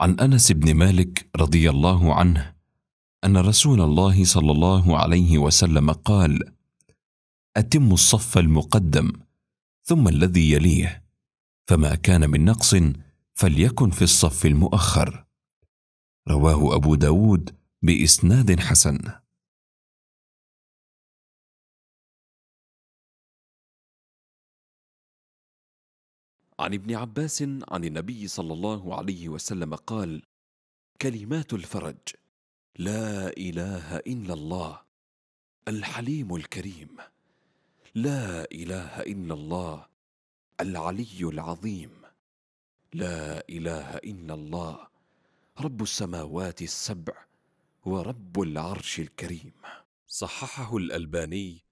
عن انس بن مالك رضي الله عنه ان رسول الله صلى الله عليه وسلم قال اتم الصف المقدم ثم الذي يليه فما كان من نقص فليكن في الصف المؤخر رواه ابو داود باسناد حسن عن ابن عباس عن النبي صلى الله عليه وسلم قال كلمات الفرج لا اله الا الله الحليم الكريم لا اله الا الله العلي العظيم لا اله الا الله رب السماوات السبع ورب العرش الكريم صححه الالباني